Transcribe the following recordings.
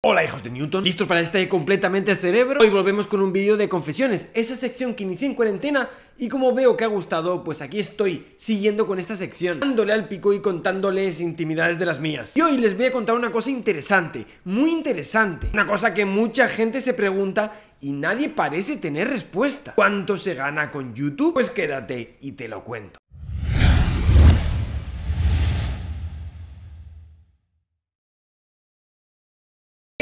Hola hijos de Newton, listos para este completamente cerebro. Hoy volvemos con un vídeo de confesiones, esa sección que inicié en cuarentena y como veo que ha gustado, pues aquí estoy siguiendo con esta sección, dándole al pico y contándoles intimidades de las mías. Y hoy les voy a contar una cosa interesante, muy interesante, una cosa que mucha gente se pregunta y nadie parece tener respuesta. ¿Cuánto se gana con YouTube? Pues quédate y te lo cuento.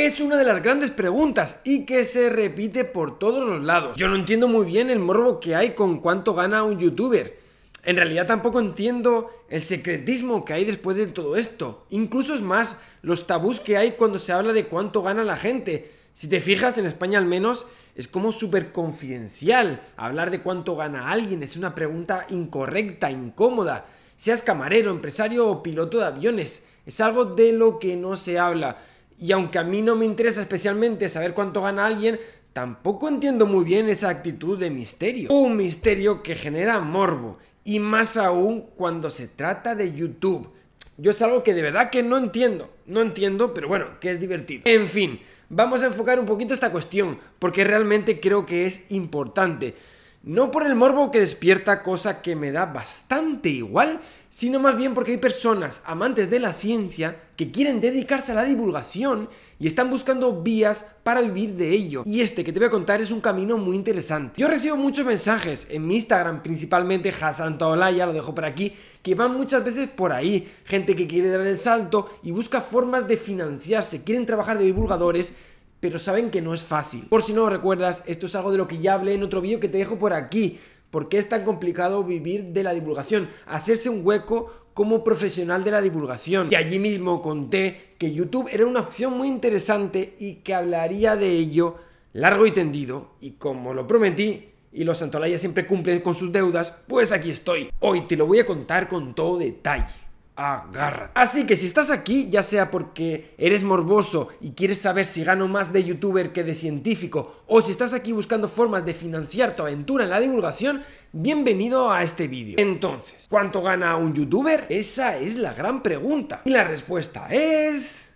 Es una de las grandes preguntas y que se repite por todos los lados. Yo no entiendo muy bien el morbo que hay con cuánto gana un youtuber. En realidad tampoco entiendo el secretismo que hay después de todo esto. Incluso es más, los tabús que hay cuando se habla de cuánto gana la gente. Si te fijas, en España al menos, es como súper confidencial. Hablar de cuánto gana alguien es una pregunta incorrecta, incómoda. Seas camarero, empresario o piloto de aviones, es algo de lo que no se habla. Y aunque a mí no me interesa especialmente saber cuánto gana alguien, tampoco entiendo muy bien esa actitud de misterio. Un misterio que genera morbo, y más aún cuando se trata de YouTube. Yo es algo que de verdad que no entiendo. No entiendo, pero bueno, que es divertido. En fin, vamos a enfocar un poquito esta cuestión, porque realmente creo que es importante. No por el morbo que despierta, cosa que me da bastante igual, sino más bien porque hay personas amantes de la ciencia que quieren dedicarse a la divulgación y están buscando vías para vivir de ello. Y este que te voy a contar es un camino muy interesante. Yo recibo muchos mensajes en mi Instagram, principalmente Hassan Taolaya, lo dejo por aquí, que van muchas veces por ahí. Gente que quiere dar el salto y busca formas de financiarse, quieren trabajar de divulgadores, pero saben que no es fácil. Por si no recuerdas, esto es algo de lo que ya hablé en otro vídeo que te dejo por aquí ¿Por qué es tan complicado vivir de la divulgación? Hacerse un hueco como profesional de la divulgación. Y allí mismo conté que YouTube era una opción muy interesante y que hablaría de ello largo y tendido. Y como lo prometí, y los Santolaya siempre cumplen con sus deudas, pues aquí estoy. Hoy te lo voy a contar con todo detalle. Agarra. Así que si estás aquí, ya sea porque eres morboso y quieres saber si gano más de youtuber que de científico, o si estás aquí buscando formas de financiar tu aventura en la divulgación, bienvenido a este vídeo. Entonces, ¿cuánto gana un youtuber? Esa es la gran pregunta. Y la respuesta es...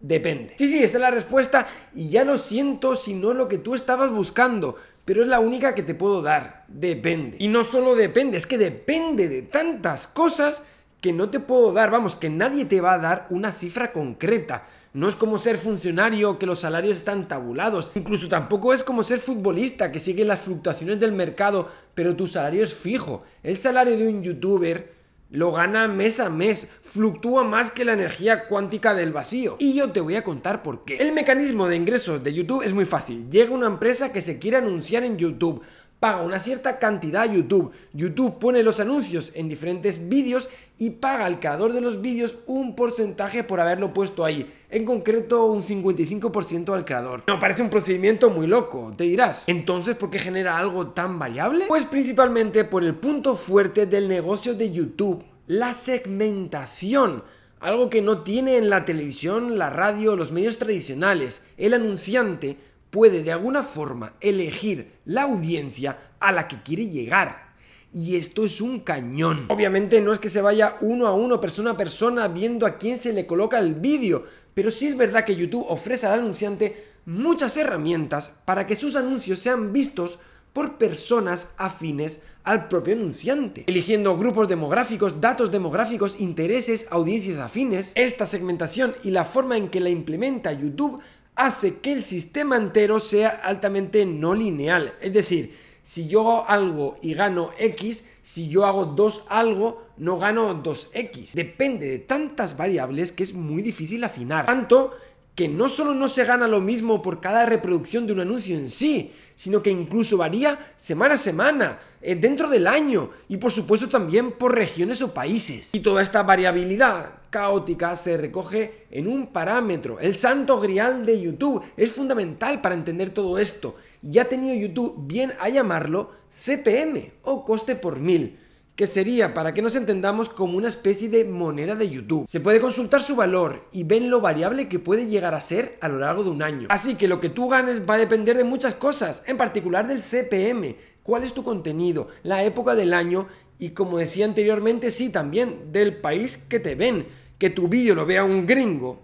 Depende. Sí, sí, esa es la respuesta y ya no siento si no lo que tú estabas buscando, pero es la única que te puedo dar. Depende. Y no solo depende, es que depende de tantas cosas que no te puedo dar, vamos, que nadie te va a dar una cifra concreta. No es como ser funcionario, que los salarios están tabulados. Incluso tampoco es como ser futbolista, que sigue las fluctuaciones del mercado, pero tu salario es fijo. El salario de un youtuber lo gana mes a mes, fluctúa más que la energía cuántica del vacío. Y yo te voy a contar por qué. El mecanismo de ingresos de YouTube es muy fácil. Llega una empresa que se quiere anunciar en YouTube, paga una cierta cantidad a YouTube. YouTube pone los anuncios en diferentes vídeos y paga al creador de los vídeos un porcentaje por haberlo puesto ahí. En concreto, un 55% al creador. No, parece un procedimiento muy loco, te dirás. Entonces, ¿por qué genera algo tan variable? Pues principalmente por el punto fuerte del negocio de YouTube, la segmentación algo que no tiene en la televisión, la radio, los medios tradicionales. El anunciante puede de alguna forma elegir la audiencia a la que quiere llegar. Y esto es un cañón. Obviamente no es que se vaya uno a uno, persona a persona, viendo a quién se le coloca el vídeo, pero sí es verdad que YouTube ofrece al anunciante muchas herramientas para que sus anuncios sean vistos por personas afines al propio anunciante, eligiendo grupos demográficos, datos demográficos, intereses, audiencias afines. Esta segmentación y la forma en que la implementa YouTube hace que el sistema entero sea altamente no lineal. Es decir, si yo hago algo y gano X, si yo hago dos algo, no gano 2X. Depende de tantas variables que es muy difícil afinar. Tanto que no solo no se gana lo mismo por cada reproducción de un anuncio en sí, sino que incluso varía semana a semana, eh, dentro del año y por supuesto también por regiones o países. Y toda esta variabilidad caótica se recoge en un parámetro, el santo grial de YouTube. Es fundamental para entender todo esto. Y ha tenido YouTube bien a llamarlo CPM o coste por mil que sería, para que nos entendamos, como una especie de moneda de YouTube. Se puede consultar su valor y ven lo variable que puede llegar a ser a lo largo de un año. Así que lo que tú ganes va a depender de muchas cosas, en particular del CPM, cuál es tu contenido, la época del año y como decía anteriormente, sí, también del país que te ven, que tu vídeo lo vea un gringo.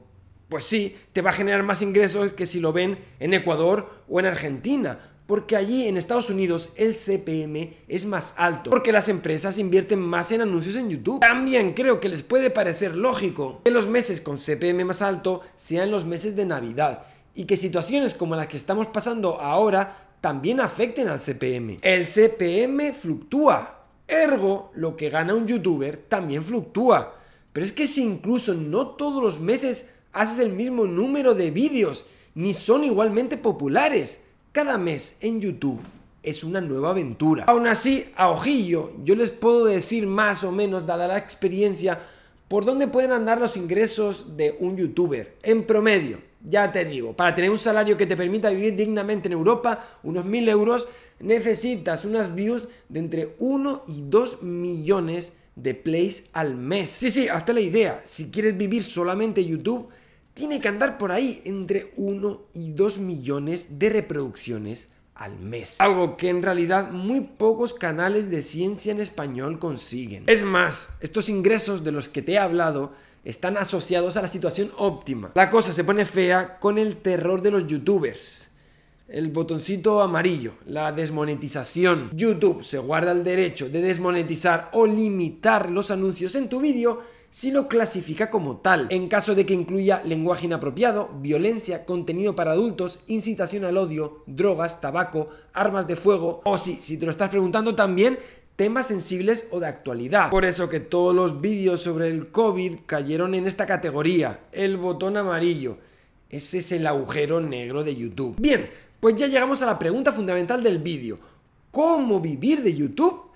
Pues sí, te va a generar más ingresos que si lo ven en Ecuador o en Argentina, porque allí en Estados Unidos el CPM es más alto, porque las empresas invierten más en anuncios en YouTube. También creo que les puede parecer lógico que los meses con CPM más alto sean los meses de Navidad y que situaciones como las que estamos pasando ahora también afecten al CPM. El CPM fluctúa, Ergo, lo que gana un youtuber también fluctúa. Pero es que si incluso no todos los meses haces el mismo número de vídeos, ni son igualmente populares, cada mes en YouTube es una nueva aventura. Aún así, a ojillo, yo les puedo decir más o menos, dada la experiencia, por dónde pueden andar los ingresos de un youtuber en promedio ya te digo, para tener un salario que te permita vivir dignamente en Europa, unos mil euros, necesitas unas views de entre 1 y 2 millones de plays al mes. Sí, sí, hasta la idea. Si quieres vivir solamente YouTube, tiene que andar por ahí entre 1 y 2 millones de reproducciones al mes. Algo que en realidad muy pocos canales de ciencia en español consiguen. Es más, estos ingresos de los que te he hablado están asociados a la situación óptima. La cosa se pone fea con el terror de los youtubers. El botoncito amarillo, la desmonetización. YouTube se guarda el derecho de desmonetizar o limitar los anuncios en tu vídeo si lo clasifica como tal, en caso de que incluya lenguaje inapropiado, violencia, contenido para adultos, incitación al odio, drogas, tabaco, armas de fuego, o si, si te lo estás preguntando también, temas sensibles o de actualidad. Por eso que todos los vídeos sobre el COVID cayeron en esta categoría, el botón amarillo. Ese es el agujero negro de YouTube. Bien, pues ya llegamos a la pregunta fundamental del vídeo. ¿Cómo vivir de YouTube?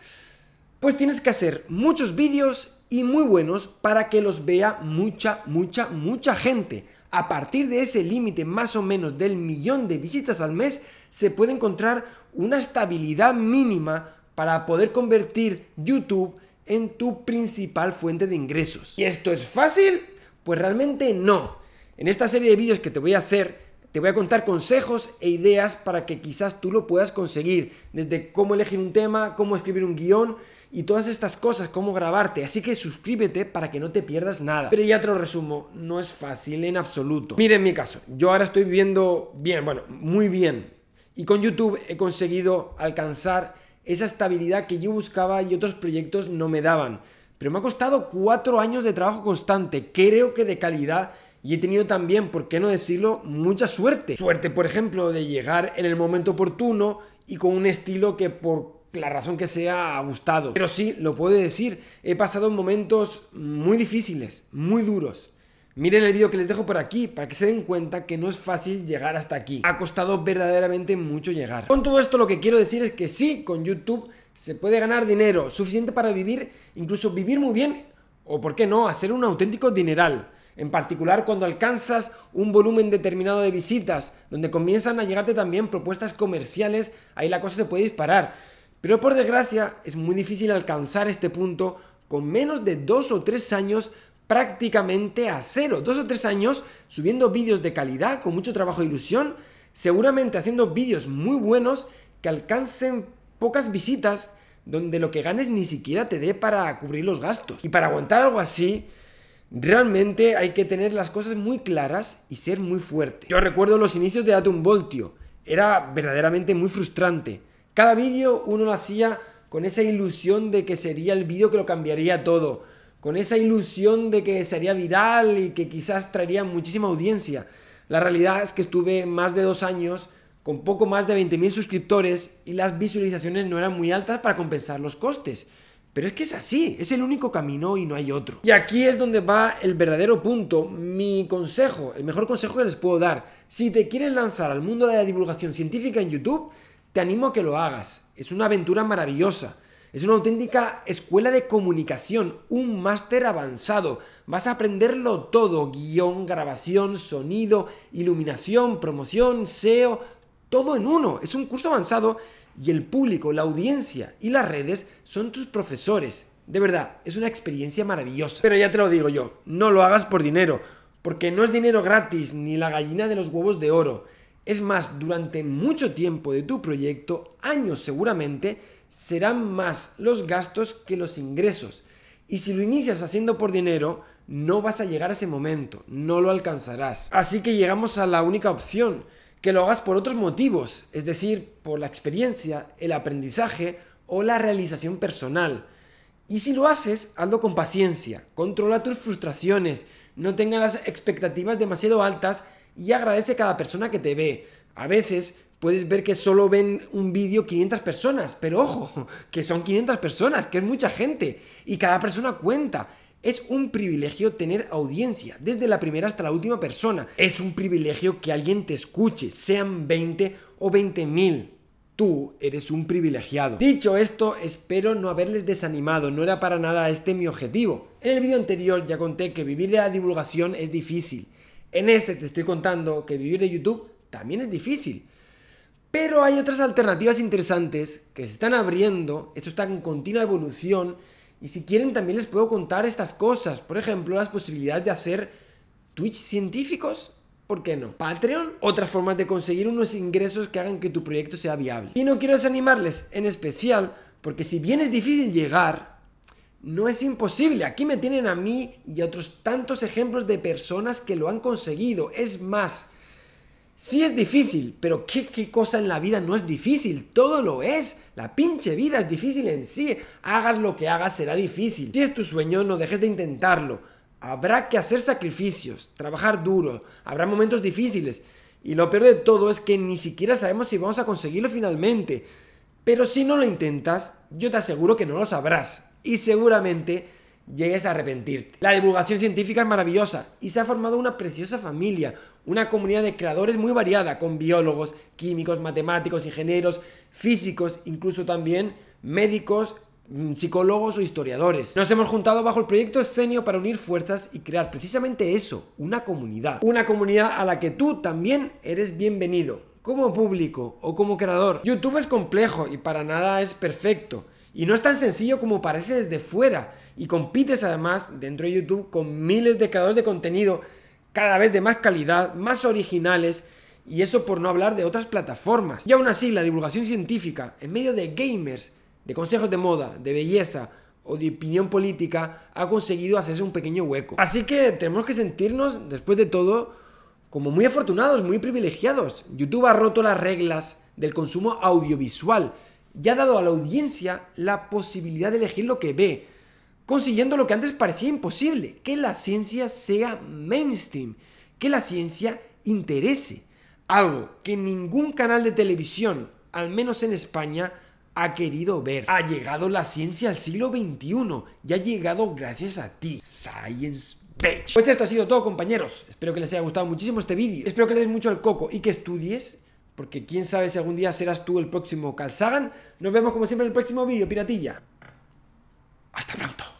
Pues tienes que hacer muchos vídeos y muy buenos para que los vea mucha, mucha, mucha gente. A partir de ese límite más o menos del millón de visitas al mes, se puede encontrar una estabilidad mínima para poder convertir YouTube en tu principal fuente de ingresos. ¿Y esto es fácil? Pues realmente no. En esta serie de vídeos que te voy a hacer, te voy a contar consejos e ideas para que quizás tú lo puedas conseguir, desde cómo elegir un tema, cómo escribir un guión y todas estas cosas, cómo grabarte. Así que suscríbete para que no te pierdas nada. Pero ya te lo resumo, no es fácil en absoluto. en mi caso, yo ahora estoy viviendo bien, bueno, muy bien. Y con YouTube he conseguido alcanzar esa estabilidad que yo buscaba y otros proyectos no me daban. Pero me ha costado cuatro años de trabajo constante, creo que de calidad, y he tenido también, por qué no decirlo, mucha suerte. Suerte, por ejemplo, de llegar en el momento oportuno y con un estilo que por la razón que sea ha gustado. Pero sí, lo puedo decir, he pasado momentos muy difíciles, muy duros Miren el vídeo que les dejo por aquí para que se den cuenta que no es fácil llegar hasta aquí. Ha costado verdaderamente mucho llegar. Con todo esto lo que quiero decir es que sí, con YouTube se puede ganar dinero suficiente para vivir, incluso vivir muy bien, o por qué no, hacer un auténtico dineral. En particular cuando alcanzas un volumen determinado de visitas, donde comienzan a llegarte también propuestas comerciales, ahí la cosa se puede disparar. Pero por desgracia es muy difícil alcanzar este punto con menos de dos o tres años prácticamente a cero. Dos o tres años subiendo vídeos de calidad, con mucho trabajo e ilusión, seguramente haciendo vídeos muy buenos que alcancen pocas visitas, donde lo que ganes ni siquiera te dé para cubrir los gastos. Y para aguantar algo así, realmente hay que tener las cosas muy claras y ser muy fuerte. Yo recuerdo los inicios de Atom Voltio, era verdaderamente muy frustrante. Cada vídeo uno lo hacía con esa ilusión de que sería el vídeo que lo cambiaría todo con esa ilusión de que sería viral y que quizás traería muchísima audiencia. La realidad es que estuve más de dos años con poco más de 20.000 suscriptores y las visualizaciones no eran muy altas para compensar los costes. Pero es que es así, es el único camino y no hay otro. Y aquí es donde va el verdadero punto, mi consejo, el mejor consejo que les puedo dar. Si te quieres lanzar al mundo de la divulgación científica en YouTube, te animo a que lo hagas. Es una aventura maravillosa. Es una auténtica escuela de comunicación, un máster avanzado. Vas a aprenderlo todo, guión, grabación, sonido, iluminación, promoción, SEO, todo en uno. Es un curso avanzado y el público, la audiencia y las redes son tus profesores. De verdad, es una experiencia maravillosa. Pero ya te lo digo yo, no lo hagas por dinero, porque no es dinero gratis ni la gallina de los huevos de oro. Es más, durante mucho tiempo de tu proyecto, años seguramente, serán más los gastos que los ingresos. Y si lo inicias haciendo por dinero, no vas a llegar a ese momento, no lo alcanzarás. Así que llegamos a la única opción, que lo hagas por otros motivos, es decir, por la experiencia, el aprendizaje o la realización personal. Y si lo haces, hazlo con paciencia, controla tus frustraciones, no tengas las expectativas demasiado altas y agradece a cada persona que te ve. A veces puedes ver que solo ven un vídeo 500 personas, pero ojo, que son 500 personas, que es mucha gente, y cada persona cuenta. Es un privilegio tener audiencia, desde la primera hasta la última persona. Es un privilegio que alguien te escuche, sean 20 o 20.000. mil. Tú eres un privilegiado. Dicho esto, espero no haberles desanimado, no era para nada este mi objetivo. En el vídeo anterior ya conté que vivir de la divulgación es difícil. En este te estoy contando que vivir de YouTube también es difícil. Pero hay otras alternativas interesantes que se están abriendo, esto está en continua evolución, y si quieren también les puedo contar estas cosas, por ejemplo, las posibilidades de hacer Twitch científicos, ¿por qué no? Patreon, otras formas de conseguir unos ingresos que hagan que tu proyecto sea viable. Y no quiero desanimarles, en especial, porque si bien es difícil llegar, no es imposible. Aquí me tienen a mí y a otros tantos ejemplos de personas que lo han conseguido. Es más, Sí es difícil, pero ¿qué, ¿qué, cosa en la vida no es difícil? Todo lo es. La pinche vida es difícil en sí. Hagas lo que hagas será difícil. Si es tu sueño, no dejes de intentarlo. Habrá que hacer sacrificios, trabajar duro, habrá momentos difíciles. Y lo peor de todo es que ni siquiera sabemos si vamos a conseguirlo finalmente. Pero si no lo intentas, yo te aseguro que no lo sabrás. Y seguramente llegues a arrepentirte. La divulgación científica es maravillosa y se ha formado una preciosa familia, una comunidad de creadores muy variada, con biólogos, químicos, matemáticos, ingenieros, físicos, incluso también médicos, mm, psicólogos o historiadores. Nos hemos juntado bajo el proyecto Senio para unir fuerzas y crear precisamente eso, una comunidad. Una comunidad a la que tú también eres bienvenido, como público o como creador. YouTube es complejo y para nada es perfecto. Y no es tan sencillo como parece desde fuera. Y compites además dentro de YouTube con miles de creadores de contenido cada vez de más calidad, más originales. Y eso por no hablar de otras plataformas. Y aún así, la divulgación científica en medio de gamers, de consejos de moda, de belleza o de opinión política ha conseguido hacerse un pequeño hueco. Así que tenemos que sentirnos, después de todo, como muy afortunados, muy privilegiados. YouTube ha roto las reglas del consumo audiovisual y ha dado a la audiencia la posibilidad de elegir lo que ve, consiguiendo lo que antes parecía imposible, que la ciencia sea mainstream, que la ciencia interese, algo que ningún canal de televisión, al menos en España, ha querido ver. Ha llegado la ciencia al siglo XXI y ha llegado gracias a ti, Science Page. Pues esto ha sido todo, compañeros. Espero que les haya gustado muchísimo este vídeo. Espero que le des mucho al coco y que estudies porque quién sabe si algún día serás tú el próximo Calzagan. Nos vemos como siempre en el próximo vídeo, piratilla. Hasta pronto.